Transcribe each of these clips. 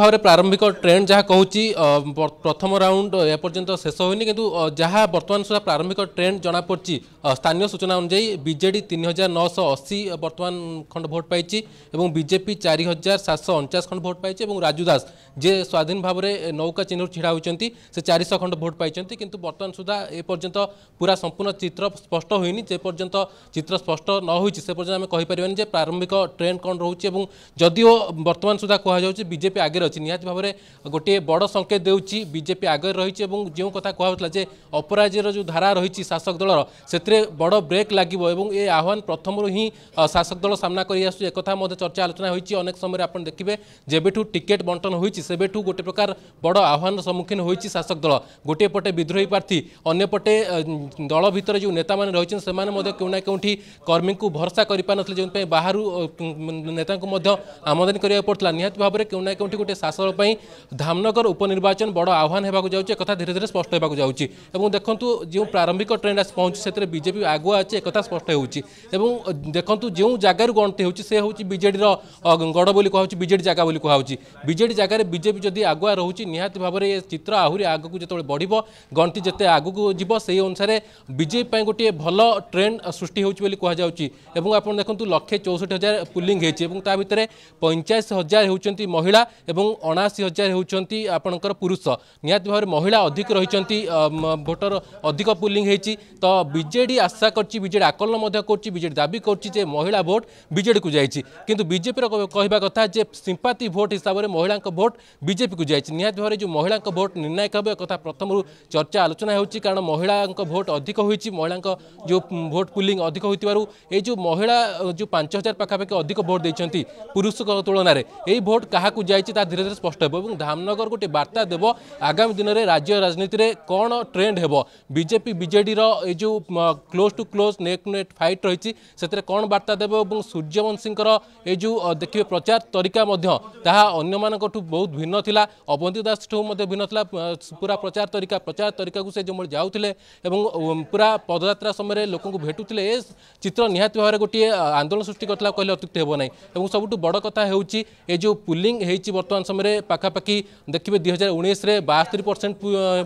ভাবে প্রারম্ভিক ট্রেন্ড যা কুচি প্রথম রাউন্ড এপর্যন্ত শেষ হয়নি কিন্তু যা বর্তমান সুদ্ধা প্রারম্ভিক ট্রেন্ড জনাপড়ি স্থানীয় সূচনা অনুযায়ী বিজেডি তিন হাজার নশো অশি বর্তমান খণ্ড ভোট পাইছি এবং বিজেপি চারি হাজার সাতশো অনচাশ খণ্ড ভোট পাইছে এবং রাজু দাস যে স্বাধীন ভাবে নৌকা চিহ্নর ছিড়া হয়েছেন সে চারিশহ খণ্ড ভোট পাইছেন কিন্তু বর্তমান সুদ্ধা এপর্যন্ত পুরা সম্পূর্ণ চিত্র স্পষ্ট হয়নি যে পর্যন্ত চিত্র স্পষ্ট ন হয়েছে সে পর্যন্ত আমি কহিপারি যে প্রারম্ভিক ট্রেন্ড কম রয়েছে এবং যদিও বর্তমান সুদ্ধা কুহযাচ্ছে বিজেপি আগে ଆଗରେ ଅଛି ନିହାତି ଭାବରେ ଗୋଟିଏ ବଡ଼ ସଙ୍କେତ ଦେଉଛି ବିଜେପି ଆଗରେ ରହିଛି ଏବଂ ଯେଉଁ କଥା କୁହାହେଉଥିଲା ଯେ ଅପରାଜୀର ଯେଉଁ ଧାରା ରହିଛି ଶାସକ ଦଳର ସେଥିରେ ବଡ଼ ବ୍ରେକ୍ ଲାଗିବ ଏବଂ ଏ ଆହ୍ୱାନ ପ୍ରଥମରୁ ହିଁ ଶାସକ ଦଳ ସାମ୍ନା କରି ଆସୁଛି ଏକଥା ମଧ୍ୟ ଚର୍ଚ୍ଚା ଆଲୋଚନା ହୋଇଛି ଅନେକ ସମୟରେ ଆପଣ ଦେଖିବେ ଯେବେଠୁ ଟିକେଟ୍ ବଣ୍ଟନ ହୋଇଛି ସେବେଠୁ ଗୋଟେ ପ୍ରକାର ବଡ଼ ଆହ୍ୱାନର ସମ୍ମୁଖୀନ ହୋଇଛି ଶାସକ ଦଳ ଗୋଟିଏ ପଟେ ବିଦ୍ରୋହୀ ପ୍ରାର୍ଥୀ ଅନ୍ୟପଟେ ଦଳ ଭିତରେ ଯେଉଁ ନେତାମାନେ ରହିଛନ୍ତି ସେମାନେ ମଧ୍ୟ କେଉଁ ନା କେଉଁଠି କର୍ମୀଙ୍କୁ ଭରସା କରିପାରିନଥିଲେ ଯେଉଁଥିପାଇଁ ବାହାରୁ ନେତାଙ୍କୁ ମଧ୍ୟ ଆମଦାନୀ କରିବାକୁ ପଡ଼ୁଥିଲା ନିହାତି ଭାବରେ କେଉଁ ନା କେଉଁଠି গোটে শাসন ପାଇଁ ଧାମନଗର ଉପନିର୍ବାଚନ ବଡ଼ ଆହ୍ୱାନ ହେବାକୁ ଯାଉଛି ଏକଥା ଧୀରେ ଧୀରେ ସ୍ପଷ୍ଟ ହେବାକୁ ଯାଉଛି ଏବଂ ଦେଖନ୍ତୁ ଯେଉଁ ପ୍ରାରମ୍ଭିକ ଟ୍ରେଣ୍ଡ ଆସି ପହଞ୍ଚୁଛି ସେଥିରେ ବିଜେପି ଆଗୁଆ ଅଛି ଏକଥା ସ୍ପଷ୍ଟ ହେଉଛି ଏବଂ ଦେଖନ୍ତୁ ଯେଉଁ ଜାଗାରୁ ଗଣତି ହେଉଛି ସେ ହେଉଛି ବିଜେଡ଼ିର ଗଡ଼ ବୋଲି କୁହାହେଉଛି ବିଜେଡ଼ି ଜାଗା ବୋଲି କୁହାହେଉଛି ବିଜେଡ଼ି ଜାଗାରେ ବିଜେପି ଯଦି ଆଗୁଆ ରହୁଛି ନିହାତି ଭାବରେ ଏ ଚିତ୍ର ଆହୁରି ଆଗକୁ ଯେତେବେଳେ ବଢ଼ିବ ଗଣତି ଯେତେ ଆଗକୁ ଯିବ ସେହି ଅନୁସାରେ ବିଜେପି ପାଇଁ ଗୋଟିଏ ଭଲ ଟ୍ରେଣ୍ଡ ସୃଷ୍ଟି ହେଉଛି ବୋଲି କୁହାଯାଉଛି ଏବଂ ଆପଣ ଦେଖନ୍ତୁ ଲକ୍ଷେ ଚଉଷଠି ହଜାର ପୁଲିଂ ହେଇଛି ଏବଂ ତା ଭିତରେ ପଇଁଚାଳିଶ ହଜାର ହେଉଛନ୍ତି ମହିଳା এবং ଅଣାଅଶୀ ହଜାର ହେଉଛନ୍ତି ଆପଣଙ୍କର ପୁରୁଷ ନିହାତି ଭାବରେ ମହିଳା ଅଧିକ ରହିଛନ୍ତି ଭୋଟର ଅଧିକ ପୁଲିଂ ହୋଇଛି ତ ବିଜେଡ଼ି ଆଶା କରିଛି ବିଜେଡ଼ି ଆକଳନ ମଧ୍ୟ କରୁଛି ବିଜେଡ଼ି ଦାବି କରୁଛି ଯେ ମହିଳା ଭୋଟ ବିଜେଡ଼ିକୁ ଯାଇଛି କିନ୍ତୁ ବିଜେପିର କହିବା କଥା ଯେ ସିମ୍ପାତି ଭୋଟ ହିସାବରେ ମହିଳାଙ୍କ ଭୋଟ ବିଜେପିକୁ ଯାଇଛି ନିହାତି ଭାବରେ ଯେଉଁ ମହିଳାଙ୍କ ଭୋଟ ନିର୍ଣ୍ଣାୟକ ହେବ କଥା ପ୍ରଥମରୁ ଚର୍ଚ୍ଚା ଆଲୋଚନା ହେଉଛି କାରଣ ମହିଳାଙ୍କ ଭୋଟ ଅଧିକ ହୋଇଛି ମହିଳାଙ୍କ ଯେଉଁ ଭୋଟ ପୁଲିଂ ଅଧିକ ହୋଇଥିବାରୁ ଏଇ ଯେଉଁ ମହିଳା ଯେଉଁ ପାଞ୍ଚ ହଜାର ପାଖାପାଖି ଅଧିକ ଭୋଟ ଦେଇଛନ୍ତି ପୁରୁଷଙ୍କ ତୁଳନାରେ ଏହି ଭୋଟ କାହାକୁ ଯାଇଛି ତା ତାହା ଧୀରେ ଧୀରେ ସ୍ପଷ୍ଟ ହେବ ଏବଂ ଧାମନଗର ଗୋଟିଏ ବାର୍ତ୍ତା ଦେବ ଆଗାମୀ ଦିନରେ ରାଜ୍ୟ ରାଜନୀତିରେ କ'ଣ ଟ୍ରେଣ୍ଡ ହେବ ବିଜେପି ବିଜେଡ଼ିର ଏ ଯେଉଁ close to close neck net fight ରହିଛି ସେଥିରେ କ'ଣ ବାର୍ତ୍ତା ଦେବ ଏବଂ ସୂର୍ଯ୍ୟବଂଶୀଙ୍କର ଏ ଯେଉଁ ଦେଖିବେ ପ୍ରଚାର ତରିକା ମଧ୍ୟ ତାହା ଅନ୍ୟମାନଙ୍କଠୁ ବହୁତ ଭିନ୍ନ ଥିଲା ଅବନ୍ତୀ ଦାସଠୁ ମଧ୍ୟ ଭିନ୍ନ ଥିଲା ପୁରା ପ୍ରଚାର ତରିକା ପ୍ରଚାର ତରିକାକୁ ସେ ଯେଉଁଭଳି ଯାଉଥିଲେ ଏବଂ ପୁରା ପଦଯାତ୍ରା ସମୟରେ ଲୋକଙ୍କୁ ଭେଟୁଥିଲେ ଏ ଚିତ୍ର ନିହାତି ଭାବରେ ଗୋଟିଏ ଆନ୍ଦୋଳନ ସୃଷ୍ଟି କରିଥିଲା କହିଲେ ଅତ୍ୟୁକ୍ତି ହେବ ନାହିଁ ଏବଂ ସବୁଠୁ ବଡ଼ କଥା ହେଉଛି ଏ ଯେଉଁ ପୁଲିଂ ହେଇଛି ବର୍ତ୍ତମାନ বর্তমান সময়ে পাখাপাখি দেখবে দুই হাজার উনিশে বাস্তরি পরসেন্ট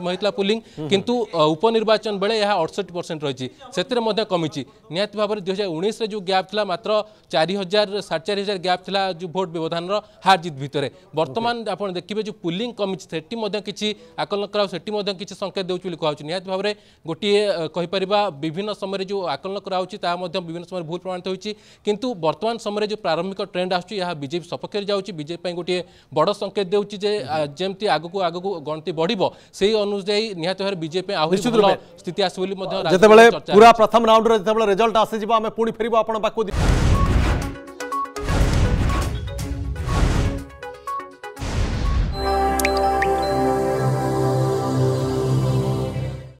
হয়েছিল পোলিং কিন্তু উপনির্বাচন বেড়ে এ অড়ষট্টি পরসেন্ট রয়েছে সেতিরে মধ্যে কমিছে নিহতি ভাবে দুই হাজার উনিশে যে গ্যাপ লা মাত্র চারি হাজার সাড়ে চারি হাজার গ্যাপ লা যে ভোট ব্যবধানর হার জিত ভিতরে বর্তমান আপনার দেখবে যে পোলিং কমিছে সেটি মধ্যে কিছু আকলন করা সেটি মধ্যে কিছু সংকেত দেଉଛି ବୋଲି କୁହାଯାଉଛି ନିହାତି ଭାବରେ ଗୋଟିଏ କହିପାରିବା ବିଭିନ୍ନ ସମୟରେ ଯେଉଁ ଆକଳନ କରାହେଉଛି ତାହା ମଧ୍ୟ ବିଭିନ୍ନ ସମୟରେ ଭୁଲ ପ୍ରମାଣିତ ହୋଇଛି କିନ୍ତୁ ବର୍ତ୍ତମାନ ସମୟରେ ଯେଉଁ ପ୍ରାରମ୍ଭିକ ଟ୍ରେଣ୍ଡ ଆସୁଛି ଏହା ବିଜେପି ସପକ୍ଷରେ ଯାଉଛି ବିଜେପି ପାଇଁ ଗୋଟିଏ बड़ संकेत देमती आगक आगक गणति बढ़ अनुजाई निहत भाव बजेपी आहुत स्थित आसो पूरा प्रथम राउंड रिजल्ट आम पुणी फेरबू आप